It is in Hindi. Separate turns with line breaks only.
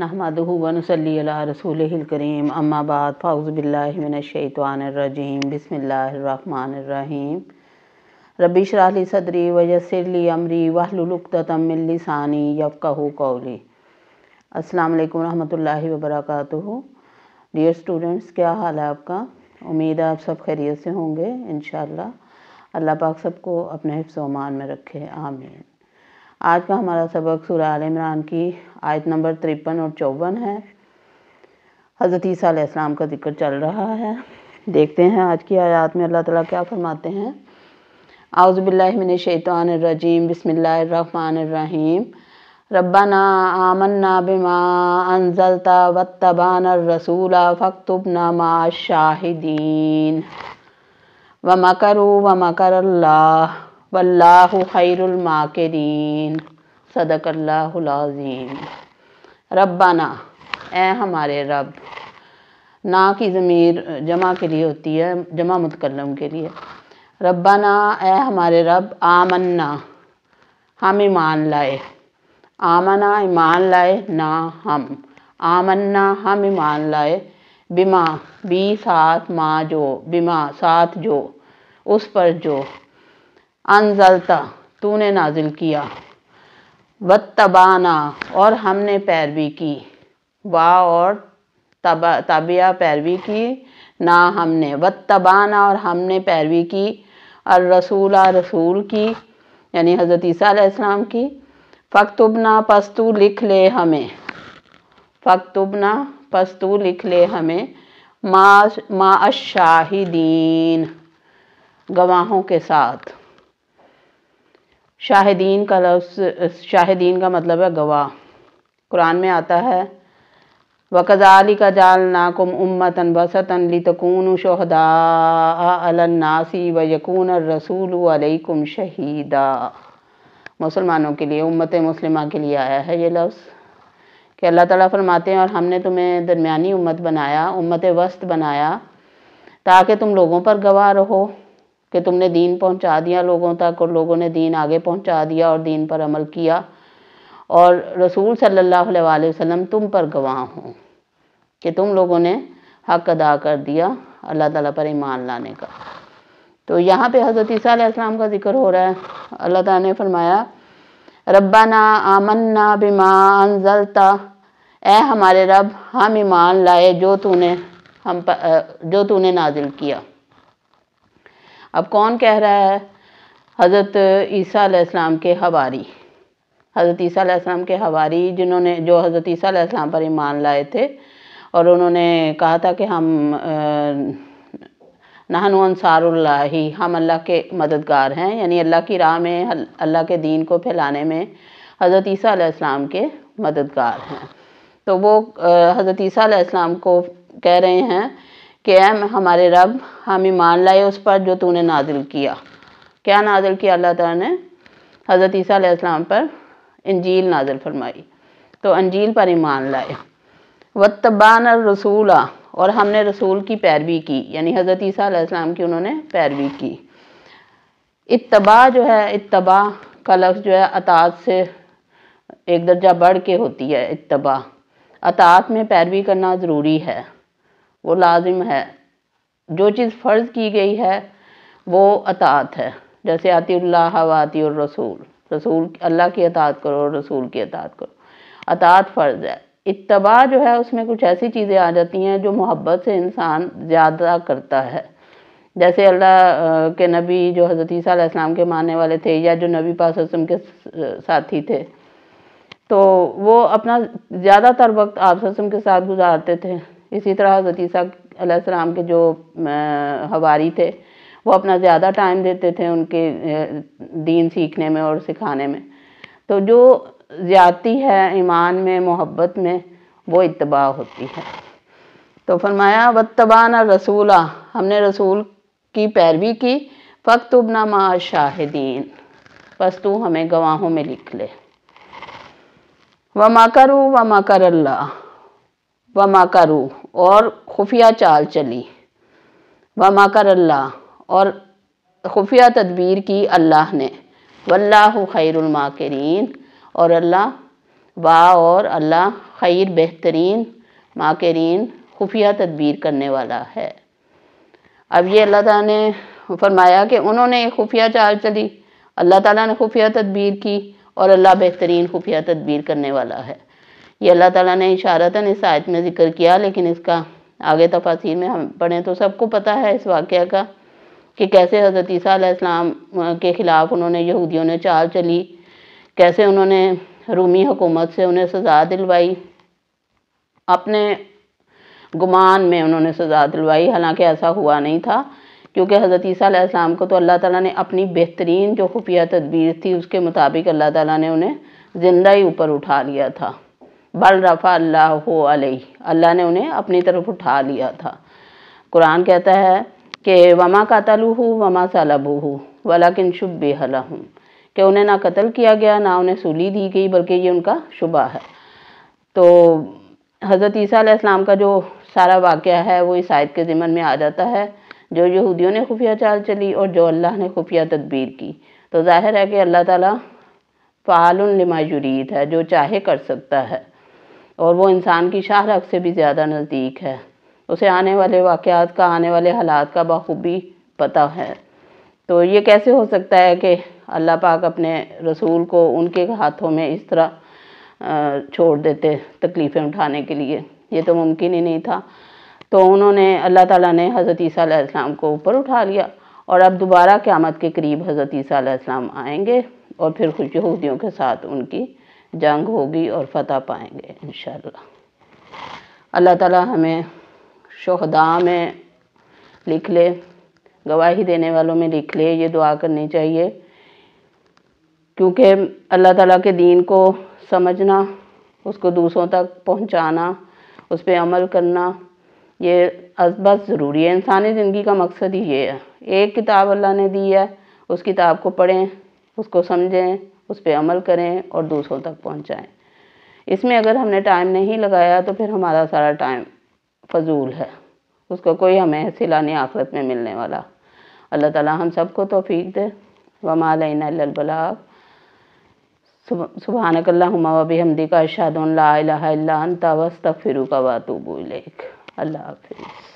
नहमदहू सल रसूल करीम अम्माबाद फ़ाउज़बिल्लिमिनशैतवानरजीम बसमीम रबी शराली सदरी वयसरली अमरी वाहलुलतमिलसानी यफ़ू कौली अस्सलाम वालेकुम रहमतुल्लाहि व डियर स्टूडेंट्स क्या हाल है आपका उम्मीद है आप सब खैरियत से होंगे इन अल्लाह पाक सबको अपने हिफ्स ओमान में रखे आमीन आज का हमारा सबक सूर्य आल इमरान की आयत नंबर तिरपन और चौवन है हज़रत ईसीम का जिक्र चल रहा है देखते हैं आज की आयात में अल्लाह ताला क्या फरमाते हैं आउज़बिल्लिन शैतानरजीम बसमीम रबाना आमन्ना बिमा अनजलता वत्तबान रसूला फ़क्तुबना मा शाहिदीन व मकर व मकर अल्लाह वल्लाह खैरमाकरीन सदकल्लाज़ीम रब्बाना ए हमारे रब ना की ज़मीर जमा के लिए होती है जमा मुतकलम के लिए रब्बाना ए हमारे रब आमन्ना हम ईमान लाए आमना ईमान लाए ना हम आमन्ना हम ईमान लाए बिमा बी साथ माँ जो बिमा साथ जो उस पर जो अनजलता तूने नाजिल किया वत तबाना और हमने पैरवी की वाह और तबा तबिया पैरवी की ना हमने वत तबाना और हमने पैरवी की और रसूल रसूल की यानी हज़रत ईसीम की फ़क्तुबना पस्तू लिख ले हमें फ़क्तुबना पस्तू लिख ले हमें माँ माँ गवाहों के साथ शाहिदीन का लफ्स शाहिदीन का मतलब है गवाह कुरान में आता है वकजाली का जाल नाकुम उम्मतन बसतन लितकून अलनासी व यकून रसूल अलैकुम शहीदा मुसलमानों के लिए उम्मत मुस्लिमा के लिए आया है ये लफ्ज़ कि अल्लाह ताला फरमाते हैं और हमने तुम्हें दरमियानी उम्मत बनाया उम्मत वस्त बनाया ताकि तुम लोगों पर गवाह रहो कि तुमने दीन पहुंचा दिया लोगों तक और लोगों ने दीन आगे पहुंचा दिया और दीन पर अमल किया और रसूल सल्लल्लाहु अलैहि वसल्लम तुम पर गवाह हों कि तुम लोगों ने हक अदा कर दिया अल्लाह ताला पर ईमान लाने का तो यहाँ पे हज़रत ईसीम का जिक्र हो रहा है अल्लाह ताला ने फरमाया रब्बाना आमन्ना बिमान जलता ए हमारे रब हम ईमान लाए जो तूने हम जो तूने नाजिल किया अब कौन कह रहा है हज़रत ईसीम के हवारी हज़रत ईसीम के हवारी जिन्होंने जो हज़रत ईसीम पर ईमान लाए थे और उन्होंने कहा था कि हम नहन अनसारुल्ला ही हम अल्लाह के मददगार हैं यानी अल्लाह की राह में अल्लाह के दीन को फैलाने में हज़रत ईसीम के मददगार हैं तो वो हज़रत ईसीम को कह रहे हैं कि ऐ हमारे रब हम ईमान लाए उस पर जो तूने नाजिल किया क्या नाजिल किया अल्लाह ताला ने हज़रत ईसा अलैहिस्सलाम पर इंजील नाजिल फरमाई तो अंजील पर ईमान लाए वतबान रसूला और हमने रसूल की पैरवी की यानी हज़रत ईसा अलैहिस्सलाम की उन्होंने पैरवी की इतबा जो है इतबा का लफ्ज़ जो है अतात से एक दर्जा बढ़ के होती है इतबा अतात में पैरवी करना ज़रूरी है वो लाजिम है जो चीज़ फ़र्ज़ की गई है वो अतात है जैसे अतील्ला व आती और रसूल रसूल अल्लाह की अतात करो और रसूल की अतात करो अतात फ़र्ज़ है इतबा जो है उसमें कुछ ऐसी चीज़ें आ जाती हैं जो मोहब्बत से इंसान ज़्यादा करता है जैसे अल्लाह के नबी जो हज़रत के मानने वाले थे या जो नबी पास रसम के साथी थे तो वो अपना ज़्यादातर वक्त आप के साथ गुजारते थे इसी तरह हज़रत के जो हवारी थे वो अपना ज़्यादा टाइम देते थे उनके दीन सीखने में और सिखाने में तो जो ज़्यादती है ईमान में मोहब्बत में वो इतबा होती है तो फरमाया वतबान रसूला हमने रसूल की पैरवी की फ़क्त उबना मा शाहिदीन बस तू हमें गवाहों में लिख ले व माकरू व माकर अल्लाह व माकरू और खुफिया चाल चली व मकर अल्लाह और खुफिया तदबीर की अल्लाह ने वल्लाह खैरमाकरीन और अल्लाह वाह और अल्लाह खैर बेहतरीन माकरीन खुफिया तदबीर करने वाला है अब ये अल्लाह ताला ने फरमाया कि उन्होंने एक खुफिया चाल चली अल्लाह ताला ने खुफिया तदबीर की और अल्लाह बेहतरीन खुफिया तदबीर करने वाला है ये अल्लाह ताला ने इशारतन इस आयत में ज़िक्र किया लेकिन इसका आगे तफासिर में हम पढ़ें तो सबको पता है इस वाक़ का कि कैसे हज़रत ईसीम के ख़िलाफ़ उन्होंने यहूदियों ने चाल चली कैसे उन्होंने रूमी हुकूमत से उन्हें सज़ा दिलवाई अपने गुमान में उन्होंने सज़ा दिलवाई हालांकि ऐसा हुआ नहीं था क्योंकि हज़रत ईसीम को तो अल्लाह ताला ने अपनी बेहतरीन जो खुफिया तदबीर थी उसके मुताबिक अल्लाह ताला ने उन्हें ज़िंदा ही ऊपर उठा लिया था बल रफ़ा अल्लाह अल्लाह ने उन्हें अपनी तरफ उठा लिया था कुरान कहता है कि वमा कातलू हूँ वमा सलबू हूँ किन शुभ बेहल हूँ कि उन्हें ना कत्ल किया गया ना उन्हें सूली दी गई बल्कि ये उनका शुबा है तो हज़रत ईसीम का जो सारा वाक़ है वो इस आयत के ज़िमन में आ जाता है जो यहूदियों ने खुफिया चाल चली और जो अल्लाह ने खुफिया तदबीर की तो जाहिर है कि अल्लाह ताला फ़ाल जुरीद है जो चाहे कर सकता है और वो इंसान की शाहरख से भी ज़्यादा नज़दीक है उसे आने वाले वाक़ात का आने वाले हालात का बखूबी पता है तो ये कैसे हो सकता है कि अल्लाह पाक अपने रसूल को उनके हाथों में इस तरह छोड़ देते तकलीफ़ें उठाने के लिए ये तो मुमकिन ही नहीं था तो उन्होंने अल्लाह ताला ने हज़रत ईसीम को ऊपर उठा लिया और अब दोबारा क़्यामत के करीब हज़रत ईसीम आएंगे और फिर खुश यहूदियों के साथ उनकी जंग होगी और फतह पाएंगे इन अल्लाह ताला हमें शहदा में लिख ले गवाही देने वालों में लिख ले ये दुआ करनी चाहिए क्योंकि अल्लाह ताला के दीन को समझना उसको दूसरों तक पहुंचाना उस पर अमल करना ये अजबस ज़रूरी है इंसानी ज़िंदगी का मकसद ही ये है एक किताब अल्लाह ने दी है उस किताब को पढ़ें उसको समझें उस पर अमल करें और दूसरों तक पहुँचाएँ इसमें अगर हमने टाइम नहीं लगाया तो फिर हमारा सारा टाइम फजूल है उसका कोई हमें सिला नहीं आखरत में मिलने वाला अल्लाह ताला हम सबको तोफ़ी दे वमा लबलाब सुबहानकल्लाहुम्मा वबी हमदी का अशादुल्ला तवस्तफ़िरुका अल्लाह हाफिज़